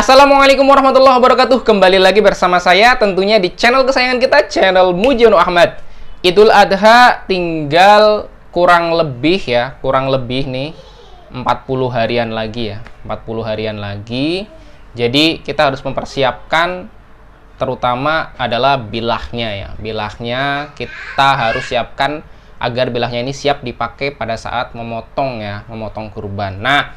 Assalamualaikum warahmatullahi wabarakatuh Kembali lagi bersama saya tentunya di channel kesayangan kita Channel Mujiono Ahmad Idul Adha tinggal kurang lebih ya Kurang lebih nih 40 harian lagi ya 40 harian lagi Jadi kita harus mempersiapkan Terutama adalah bilahnya ya Bilahnya kita harus siapkan Agar bilahnya ini siap dipakai pada saat memotong ya Memotong kurban Nah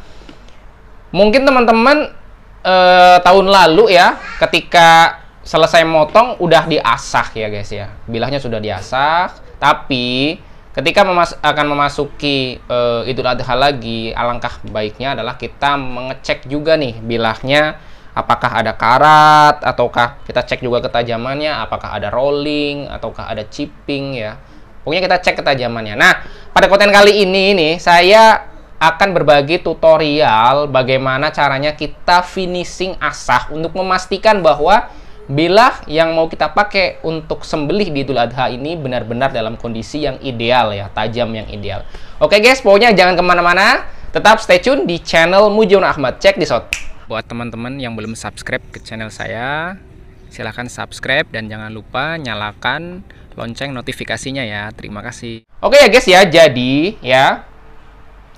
Mungkin teman-teman eh, tahun lalu ya ketika selesai motong udah diasah ya guys ya bilahnya sudah diasah tapi ketika memas akan memasuki eh, Idul Adha lagi, alangkah baiknya adalah kita mengecek juga nih bilahnya apakah ada karat ataukah kita cek juga ketajamannya, apakah ada rolling ataukah ada chipping ya. Pokoknya kita cek ketajamannya. Nah, pada konten kali ini nih saya akan berbagi tutorial bagaimana caranya kita finishing asah untuk memastikan bahwa bilah yang mau kita pakai untuk sembelih di Idul Adha ini benar-benar dalam kondisi yang ideal ya, tajam yang ideal. Oke guys, pokoknya jangan kemana-mana, tetap stay tune di channel Mujono Ahmad. Cek di shot. Buat teman-teman yang belum subscribe ke channel saya, silahkan subscribe dan jangan lupa nyalakan lonceng notifikasinya ya. Terima kasih. Oke ya guys ya, jadi ya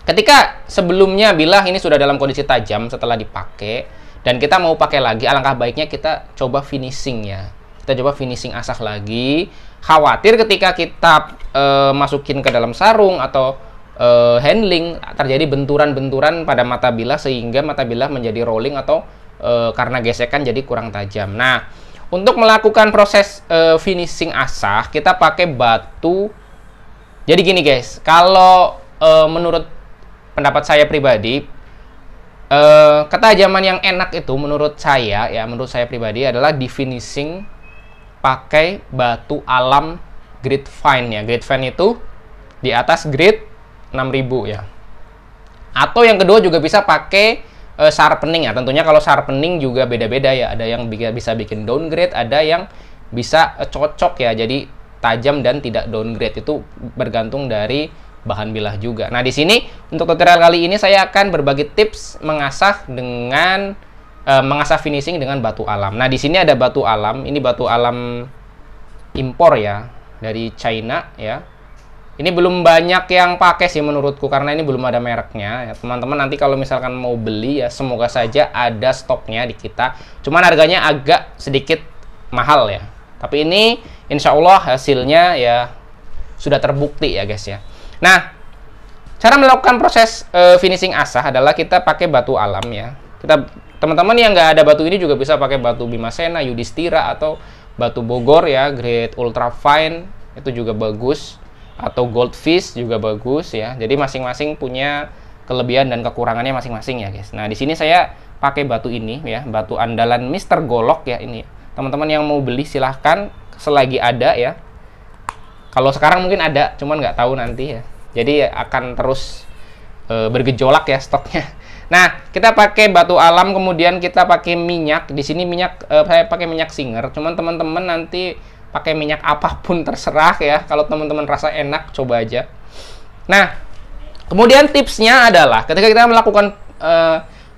Ketika sebelumnya bilah ini sudah dalam kondisi tajam setelah dipakai dan kita mau pakai lagi, alangkah baiknya kita coba finishing ya. Kita coba finishing asah lagi. Khawatir ketika kita e, masukin ke dalam sarung atau e, handling terjadi benturan-benturan pada mata bilah sehingga mata bilah menjadi rolling atau e, karena gesekan jadi kurang tajam. Nah, untuk melakukan proses e, finishing asah kita pakai batu. Jadi gini guys, kalau e, menurut pendapat saya pribadi eh, ketajaman yang enak itu menurut saya ya menurut saya pribadi adalah di finishing pakai batu alam grid fine ya grid fine itu di atas grid 6000 ya atau yang kedua juga bisa pakai eh, sharpening ya tentunya kalau sharpening juga beda-beda ya ada yang bisa bikin downgrade ada yang bisa eh, cocok ya jadi tajam dan tidak downgrade itu bergantung dari bahan bilah juga. Nah, di sini untuk tutorial kali ini saya akan berbagi tips mengasah dengan e, mengasah finishing dengan batu alam. Nah, di sini ada batu alam, ini batu alam impor ya dari China ya. Ini belum banyak yang pakai sih menurutku karena ini belum ada mereknya. Ya, teman-teman nanti kalau misalkan mau beli ya semoga saja ada stoknya di kita. Cuman harganya agak sedikit mahal ya. Tapi ini insya Allah hasilnya ya sudah terbukti ya guys ya. Nah, cara melakukan proses uh, finishing asah adalah kita pakai batu alam ya. Kita teman-teman yang nggak ada batu ini juga bisa pakai batu Bimasena, yudistira atau batu Bogor ya, grade ultra fine itu juga bagus atau goldfish juga bagus ya. Jadi masing-masing punya kelebihan dan kekurangannya masing-masing ya guys. Nah di sini saya pakai batu ini ya, batu andalan Mister Golok ya ini. Teman-teman yang mau beli silahkan selagi ada ya. Kalau sekarang mungkin ada, cuman nggak tahu nanti ya. Jadi akan terus e, bergejolak ya stoknya. Nah, kita pakai batu alam, kemudian kita pakai minyak. Di sini minyak e, saya pakai minyak singer. Cuman teman-teman nanti pakai minyak apapun terserah ya. Kalau teman-teman rasa enak, coba aja. Nah, kemudian tipsnya adalah ketika kita melakukan e,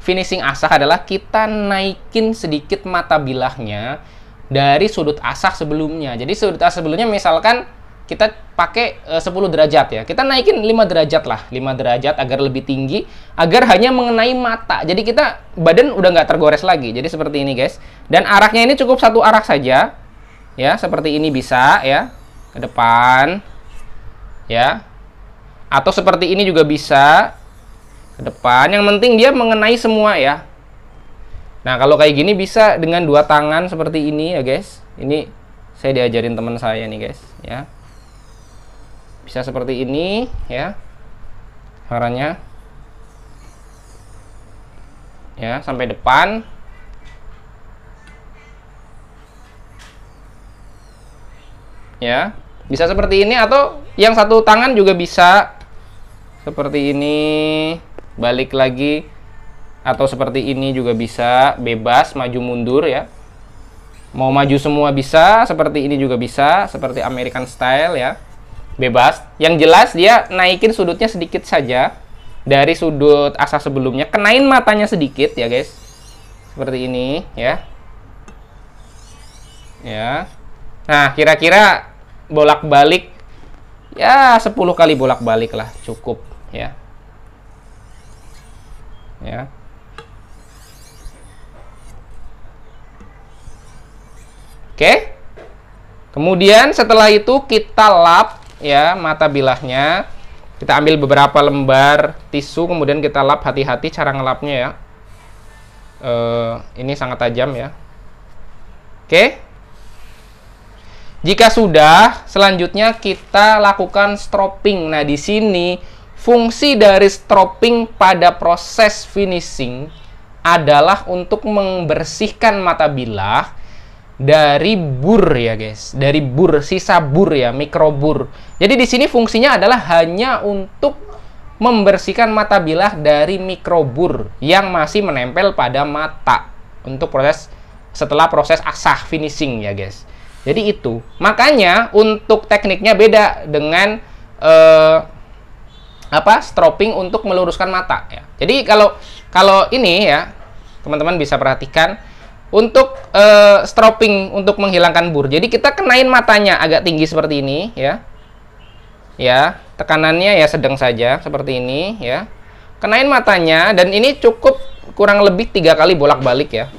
finishing asah adalah kita naikin sedikit mata bilahnya dari sudut asah sebelumnya. Jadi sudut asah sebelumnya misalkan kita pakai eh, uh, 10 derajat ya. Kita naikin 5 derajat lah, 5 derajat agar lebih tinggi, agar hanya mengenai mata. Jadi kita badan udah nggak tergores lagi. Jadi seperti ini guys. Dan arahnya ini cukup satu arah saja, ya seperti ini bisa ya ke depan, ya. Atau seperti ini juga bisa ke depan. Yang penting dia mengenai semua ya. Nah kalau kayak gini bisa dengan dua tangan seperti ini ya guys. Ini saya diajarin teman saya nih guys ya bisa seperti ini ya harannya ya sampai depan ya bisa seperti ini atau yang satu tangan juga bisa seperti ini balik lagi atau seperti ini juga bisa bebas maju mundur ya mau maju semua bisa seperti ini juga bisa seperti American style ya bebas. Yang jelas dia naikin sudutnya sedikit saja dari sudut asal sebelumnya. Kenain matanya sedikit ya guys. Seperti ini ya. Ya. Nah kira-kira bolak-balik ya 10 kali bolak-balik lah cukup ya. Ya. Oke. Kemudian setelah itu kita lap ya mata bilahnya. Kita ambil beberapa lembar tisu, kemudian kita lap hati-hati cara ngelapnya ya. E, ini sangat tajam ya. Oke. Jika sudah, selanjutnya kita lakukan stropping. Nah, di sini fungsi dari stropping pada proses finishing adalah untuk membersihkan mata bilah dari bur ya guys, dari bur sisa bur ya, mikro bur Jadi di sini fungsinya adalah hanya untuk membersihkan mata bilah dari mikro bur yang masih menempel pada mata untuk proses setelah proses asah finishing ya guys. Jadi itu. Makanya untuk tekniknya beda dengan eh, apa? stropping untuk meluruskan mata ya. Jadi kalau kalau ini ya, teman-teman bisa perhatikan untuk uh, stropping untuk menghilangkan bur. Jadi kita kenain matanya agak tinggi seperti ini ya. Ya, tekanannya ya sedang saja seperti ini ya. Kenain matanya dan ini cukup kurang lebih tiga kali bolak-balik ya.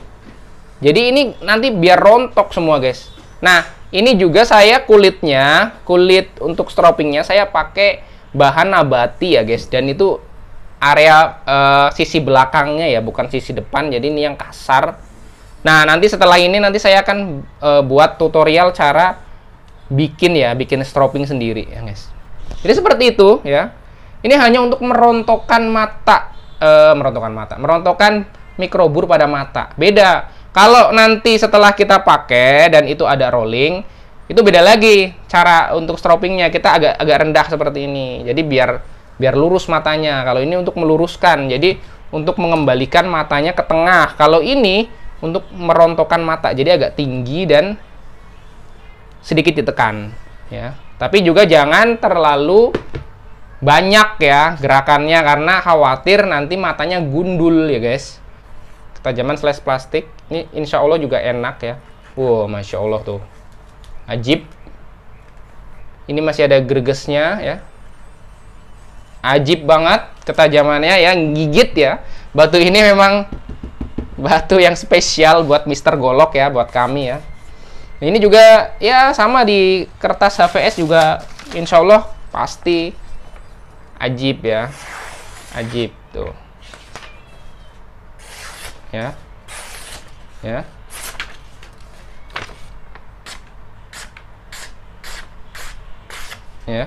Jadi ini nanti biar rontok semua guys. Nah, ini juga saya kulitnya, kulit untuk stroppingnya saya pakai bahan nabati ya guys. Dan itu area uh, sisi belakangnya ya, bukan sisi depan. Jadi ini yang kasar Nah, nanti setelah ini nanti saya akan e, buat tutorial cara bikin ya, bikin stropping sendiri ya, guys. Jadi seperti itu ya. Ini hanya untuk merontokkan mata, e, merontokkan mata, merontokkan mikrobur pada mata. Beda. Kalau nanti setelah kita pakai dan itu ada rolling, itu beda lagi cara untuk stroppingnya. Kita agak agak rendah seperti ini. Jadi biar biar lurus matanya. Kalau ini untuk meluruskan. Jadi untuk mengembalikan matanya ke tengah. Kalau ini untuk merontokkan mata. Jadi agak tinggi dan sedikit ditekan ya. Tapi juga jangan terlalu banyak ya gerakannya karena khawatir nanti matanya gundul ya guys ketajaman slash plastik ini insya Allah juga enak ya wow masya Allah tuh ajib ini masih ada gergesnya, ya ajib banget ketajamannya ya gigit ya batu ini memang batu yang spesial buat Mister Golok ya buat kami ya ini juga ya sama di kertas HVS juga insya Allah pasti ajib ya ajib tuh ya ya ya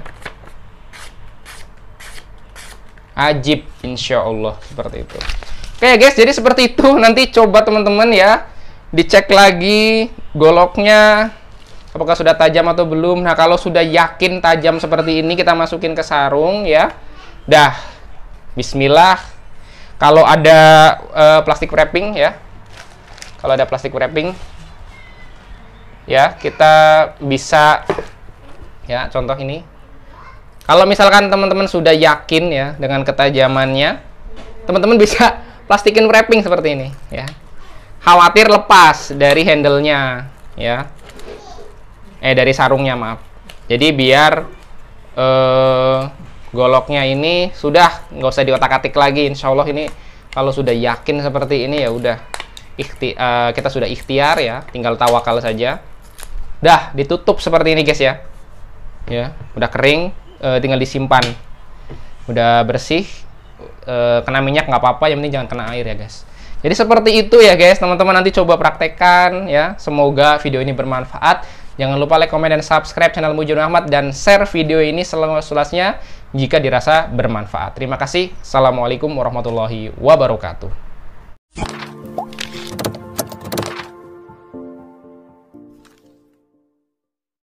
ajib insya Allah seperti itu Oke guys, jadi seperti itu. Nanti coba teman-teman ya dicek lagi goloknya apakah sudah tajam atau belum. Nah, kalau sudah yakin tajam seperti ini kita masukin ke sarung ya. Dah. Bismillah. Kalau ada uh, plastik wrapping ya. Kalau ada plastik wrapping ya, kita bisa ya contoh ini. Kalau misalkan teman-teman sudah yakin ya dengan ketajamannya, teman-teman bisa plastikin wrapping seperti ini ya khawatir lepas dari handlenya ya eh dari sarungnya maaf jadi biar eh, goloknya ini sudah nggak usah diotak-atik lagi insya Allah ini kalau sudah yakin seperti ini ya udah ikhti eh, kita sudah ikhtiar ya tinggal tawakal saja dah ditutup seperti ini guys ya ya udah kering uh, tinggal disimpan udah bersih Eh, kena minyak nggak apa-apa yang penting jangan kena air ya guys jadi seperti itu ya guys teman-teman nanti coba praktekkan ya semoga video ini bermanfaat jangan lupa like comment dan subscribe channel Mujur Ahmad dan share video ini selama-selasnya jika dirasa bermanfaat terima kasih assalamualaikum warahmatullahi wabarakatuh